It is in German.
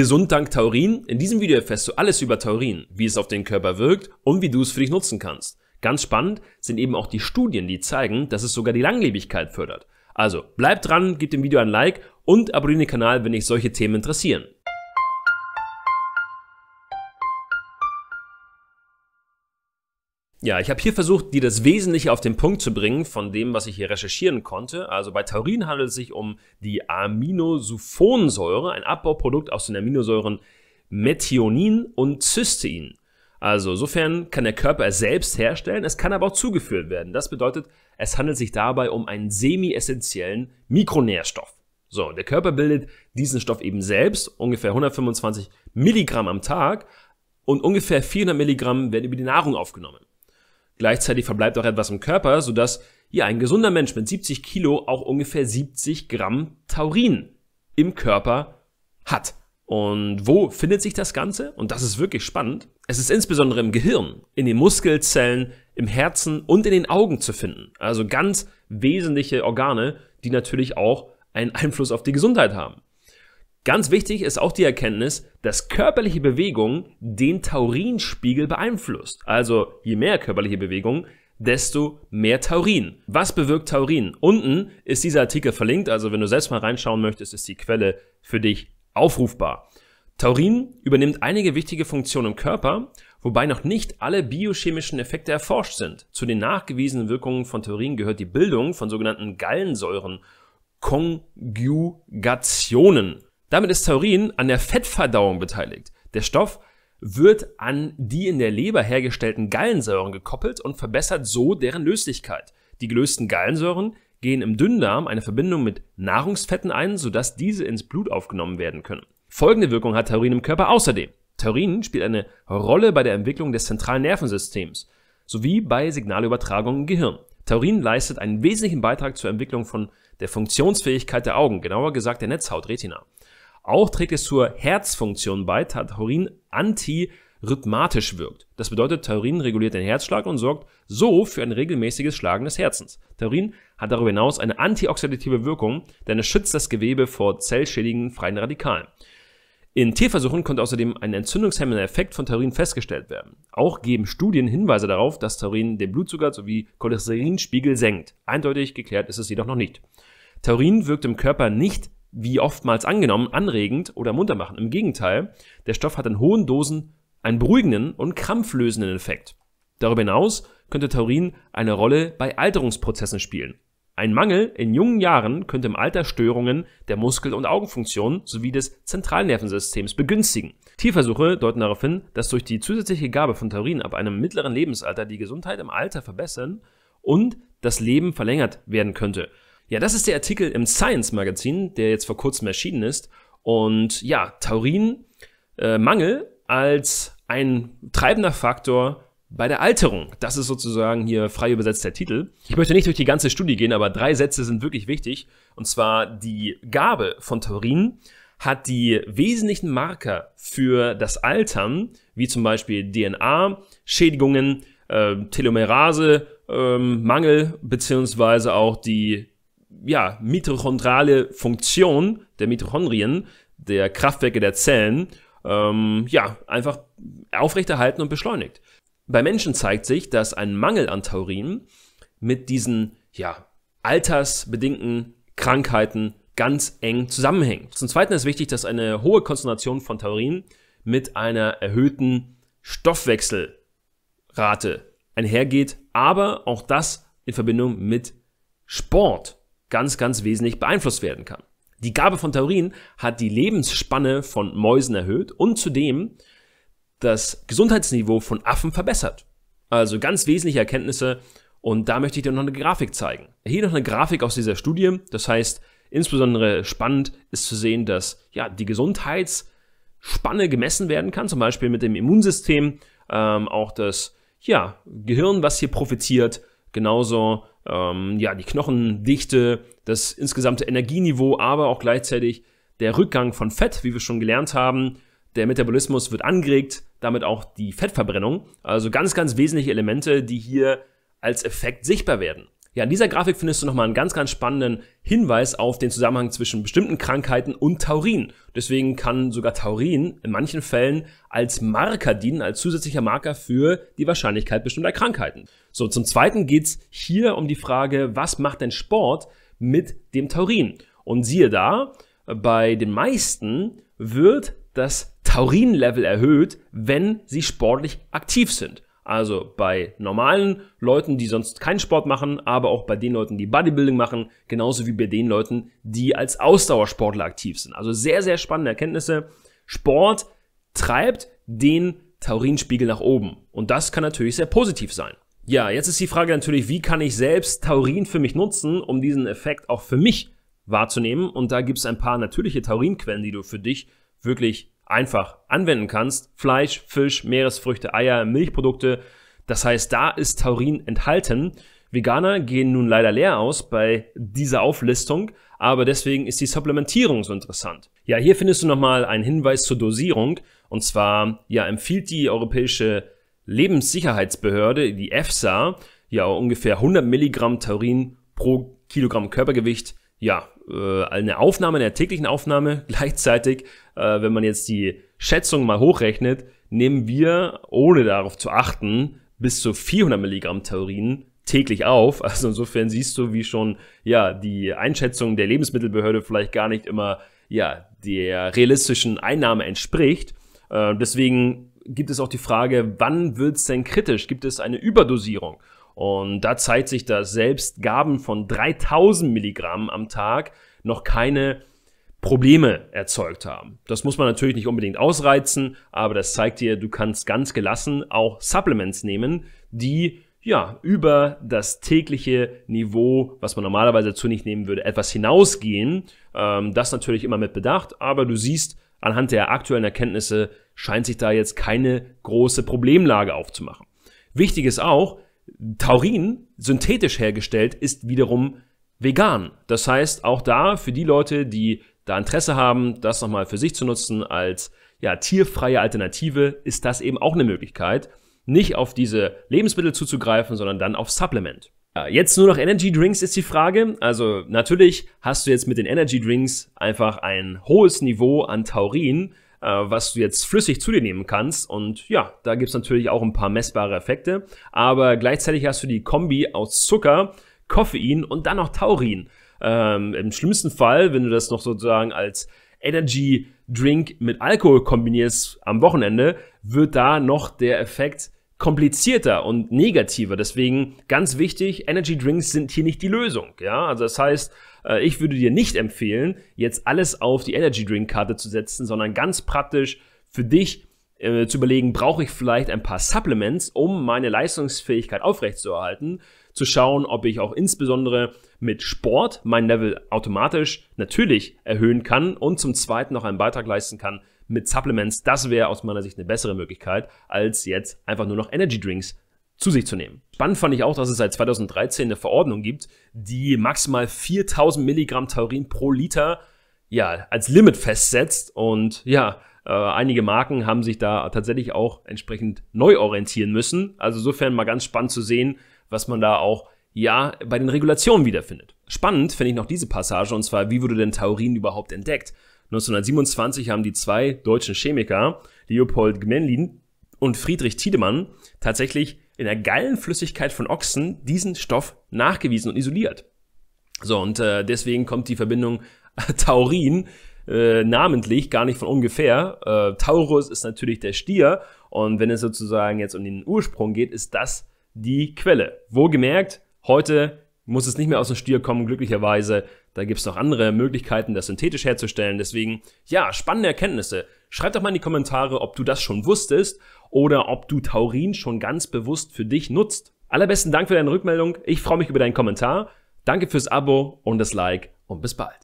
Gesund dank Taurin. In diesem Video erfährst du alles über Taurin, wie es auf den Körper wirkt und wie du es für dich nutzen kannst. Ganz spannend sind eben auch die Studien, die zeigen, dass es sogar die Langlebigkeit fördert. Also bleib dran, gib dem Video ein Like und abonniere den Kanal, wenn dich solche Themen interessieren. Ja, ich habe hier versucht, dir das Wesentliche auf den Punkt zu bringen von dem, was ich hier recherchieren konnte. Also bei Taurin handelt es sich um die Aminosulfonsäure, ein Abbauprodukt aus den Aminosäuren Methionin und Cystein. Also sofern kann der Körper es selbst herstellen, es kann aber auch zugeführt werden. Das bedeutet, es handelt sich dabei um einen semi-essentiellen Mikronährstoff. So, der Körper bildet diesen Stoff eben selbst, ungefähr 125 Milligramm am Tag und ungefähr 400 Milligramm werden über die Nahrung aufgenommen. Gleichzeitig verbleibt auch etwas im Körper, sodass ja, ein gesunder Mensch mit 70 Kilo auch ungefähr 70 Gramm Taurin im Körper hat. Und wo findet sich das Ganze? Und das ist wirklich spannend. Es ist insbesondere im Gehirn, in den Muskelzellen, im Herzen und in den Augen zu finden. Also ganz wesentliche Organe, die natürlich auch einen Einfluss auf die Gesundheit haben. Ganz wichtig ist auch die Erkenntnis, dass körperliche Bewegung den Taurinspiegel beeinflusst. Also je mehr körperliche Bewegung, desto mehr Taurin. Was bewirkt Taurin? Unten ist dieser Artikel verlinkt, also wenn du selbst mal reinschauen möchtest, ist die Quelle für dich aufrufbar. Taurin übernimmt einige wichtige Funktionen im Körper, wobei noch nicht alle biochemischen Effekte erforscht sind. Zu den nachgewiesenen Wirkungen von Taurin gehört die Bildung von sogenannten Gallensäuren, Konjugationen. Damit ist Taurin an der Fettverdauung beteiligt. Der Stoff wird an die in der Leber hergestellten Gallensäuren gekoppelt und verbessert so deren Löslichkeit. Die gelösten Gallensäuren gehen im Dünndarm eine Verbindung mit Nahrungsfetten ein, sodass diese ins Blut aufgenommen werden können. Folgende Wirkung hat Taurin im Körper außerdem. Taurin spielt eine Rolle bei der Entwicklung des zentralen Nervensystems sowie bei Signalübertragungen im Gehirn. Taurin leistet einen wesentlichen Beitrag zur Entwicklung von der Funktionsfähigkeit der Augen, genauer gesagt der Netzhaut Retina. Auch trägt es zur Herzfunktion bei, da Taurin antirhythmatisch wirkt. Das bedeutet, Taurin reguliert den Herzschlag und sorgt so für ein regelmäßiges Schlagen des Herzens. Taurin hat darüber hinaus eine antioxidative Wirkung, denn es schützt das Gewebe vor zellschädigenden freien Radikalen. In Tierversuchen konnte außerdem ein entzündungshemmender Effekt von Taurin festgestellt werden. Auch geben Studien Hinweise darauf, dass Taurin den Blutzucker sowie Cholesterinspiegel senkt. Eindeutig geklärt ist es jedoch noch nicht. Taurin wirkt im Körper nicht wie oftmals angenommen, anregend oder munter machen. Im Gegenteil, der Stoff hat in hohen Dosen einen beruhigenden und krampflösenden Effekt. Darüber hinaus könnte Taurin eine Rolle bei Alterungsprozessen spielen. Ein Mangel in jungen Jahren könnte im Alter Störungen der Muskel- und Augenfunktion sowie des Zentralnervensystems begünstigen. Tierversuche deuten darauf hin, dass durch die zusätzliche Gabe von Taurin ab einem mittleren Lebensalter die Gesundheit im Alter verbessern und das Leben verlängert werden könnte. Ja, das ist der Artikel im Science Magazin, der jetzt vor kurzem erschienen ist. Und ja, Taurinmangel äh, als ein treibender Faktor bei der Alterung. Das ist sozusagen hier frei übersetzt der Titel. Ich möchte nicht durch die ganze Studie gehen, aber drei Sätze sind wirklich wichtig. Und zwar die Gabe von Taurin hat die wesentlichen Marker für das Altern, wie zum Beispiel DNA, Schädigungen, äh, Telomerase, ähm, Mangel beziehungsweise auch die ja, mitochondrale Funktion der Mitochondrien, der Kraftwerke der Zellen, ähm, ja, einfach aufrechterhalten und beschleunigt. Bei Menschen zeigt sich, dass ein Mangel an Taurin mit diesen, ja, altersbedingten Krankheiten ganz eng zusammenhängt. Zum Zweiten ist wichtig, dass eine hohe Konzentration von Taurin mit einer erhöhten Stoffwechselrate einhergeht, aber auch das in Verbindung mit Sport ganz, ganz wesentlich beeinflusst werden kann. Die Gabe von Taurin hat die Lebensspanne von Mäusen erhöht und zudem das Gesundheitsniveau von Affen verbessert. Also ganz wesentliche Erkenntnisse und da möchte ich dir noch eine Grafik zeigen. Hier noch eine Grafik aus dieser Studie. Das heißt, insbesondere spannend ist zu sehen, dass ja, die Gesundheitsspanne gemessen werden kann, zum Beispiel mit dem Immunsystem, ähm, auch das ja, Gehirn, was hier profitiert genauso ähm, ja, die Knochendichte, das insgesamte Energieniveau, aber auch gleichzeitig der Rückgang von Fett, wie wir schon gelernt haben. Der Metabolismus wird angeregt, damit auch die Fettverbrennung. Also ganz, ganz wesentliche Elemente, die hier als Effekt sichtbar werden. Ja, in dieser Grafik findest du nochmal einen ganz, ganz spannenden Hinweis auf den Zusammenhang zwischen bestimmten Krankheiten und Taurin. Deswegen kann sogar Taurin in manchen Fällen als Marker dienen, als zusätzlicher Marker für die Wahrscheinlichkeit bestimmter Krankheiten. So, zum Zweiten geht's hier um die Frage, was macht denn Sport mit dem Taurin? Und siehe da, bei den meisten wird das Taurin-Level erhöht, wenn sie sportlich aktiv sind. Also bei normalen Leuten, die sonst keinen Sport machen, aber auch bei den Leuten, die Bodybuilding machen, genauso wie bei den Leuten, die als Ausdauersportler aktiv sind. Also sehr, sehr spannende Erkenntnisse. Sport treibt den Taurinspiegel nach oben. Und das kann natürlich sehr positiv sein. Ja, jetzt ist die Frage natürlich, wie kann ich selbst Taurin für mich nutzen, um diesen Effekt auch für mich wahrzunehmen? Und da gibt es ein paar natürliche Taurinquellen, die du für dich wirklich einfach anwenden kannst. Fleisch, Fisch, Meeresfrüchte, Eier, Milchprodukte. Das heißt, da ist Taurin enthalten. Veganer gehen nun leider leer aus bei dieser Auflistung, aber deswegen ist die Supplementierung so interessant. Ja, hier findest du nochmal einen Hinweis zur Dosierung. Und zwar, ja, empfiehlt die Europäische Lebenssicherheitsbehörde, die EFSA, ja ungefähr 100 Milligramm Taurin pro Kilogramm Körpergewicht ja, äh, eine Aufnahme, eine täglichen Aufnahme. Gleichzeitig, äh, wenn man jetzt die Schätzung mal hochrechnet, nehmen wir, ohne darauf zu achten, bis zu 400 Milligramm Taurin täglich auf. Also insofern siehst du, wie schon ja die Einschätzung der Lebensmittelbehörde vielleicht gar nicht immer ja der realistischen Einnahme entspricht. Äh, deswegen gibt es auch die Frage, wann wird es denn kritisch? Gibt es eine Überdosierung? Und da zeigt sich, dass selbst Gaben von 3000 Milligramm am Tag noch keine Probleme erzeugt haben. Das muss man natürlich nicht unbedingt ausreizen, aber das zeigt dir, du kannst ganz gelassen auch Supplements nehmen, die ja über das tägliche Niveau, was man normalerweise dazu nicht nehmen würde, etwas hinausgehen. Ähm, das natürlich immer mit Bedacht, aber du siehst, anhand der aktuellen Erkenntnisse scheint sich da jetzt keine große Problemlage aufzumachen. Wichtig ist auch, Taurin, synthetisch hergestellt, ist wiederum vegan. Das heißt, auch da für die Leute, die da Interesse haben, das nochmal für sich zu nutzen als ja, tierfreie Alternative, ist das eben auch eine Möglichkeit, nicht auf diese Lebensmittel zuzugreifen, sondern dann auf Supplement. jetzt nur noch Energy Drinks ist die Frage. Also natürlich hast du jetzt mit den Energy Drinks einfach ein hohes Niveau an Taurin, äh, was du jetzt flüssig zu dir nehmen kannst. Und ja, da gibt's natürlich auch ein paar messbare Effekte. Aber gleichzeitig hast du die Kombi aus Zucker, Koffein und dann noch Taurin. Ähm, Im schlimmsten Fall, wenn du das noch sozusagen als Energy Drink mit Alkohol kombinierst am Wochenende, wird da noch der Effekt komplizierter und negativer. Deswegen ganz wichtig, Energy Drinks sind hier nicht die Lösung. Ja, also das heißt, äh, ich würde dir nicht empfehlen, jetzt alles auf die Energy Drink Karte zu setzen, sondern ganz praktisch für dich äh, zu überlegen, brauche ich vielleicht ein paar Supplements, um meine Leistungsfähigkeit aufrechtzuerhalten, zu schauen, ob ich auch insbesondere mit Sport mein Level automatisch natürlich erhöhen kann und zum zweiten noch einen Beitrag leisten kann mit Supplements, das wäre aus meiner Sicht eine bessere Möglichkeit, als jetzt einfach nur noch Energy Drinks zu sich zu nehmen. Spannend fand ich auch, dass es seit 2013 eine Verordnung gibt, die maximal 4000 Milligramm Taurin pro Liter ja, als Limit festsetzt und ja, äh, einige Marken haben sich da tatsächlich auch entsprechend neu orientieren müssen. Also insofern mal ganz spannend zu sehen, was man da auch ja bei den Regulationen wiederfindet. Spannend finde ich noch diese Passage und zwar, wie wurde denn Taurin überhaupt entdeckt? 1927 haben die zwei deutschen Chemiker, Leopold Gmelin und Friedrich Tiedemann, tatsächlich in der Gallenflüssigkeit von Ochsen diesen Stoff nachgewiesen und isoliert. So, und äh, deswegen kommt die Verbindung äh, Taurin äh, namentlich gar nicht von ungefähr. Äh, Taurus ist natürlich der Stier und wenn es sozusagen jetzt um den Ursprung geht, ist das die Quelle. Wohlgemerkt, heute muss es nicht mehr aus dem Stier kommen, glücklicherweise. Da gibt es noch andere Möglichkeiten, das synthetisch herzustellen. Deswegen, ja, spannende Erkenntnisse. Schreib doch mal in die Kommentare, ob du das schon wusstest oder ob du Taurin schon ganz bewusst für dich nutzt. Allerbesten Dank für deine Rückmeldung. Ich freue mich über deinen Kommentar. Danke fürs Abo und das Like und bis bald.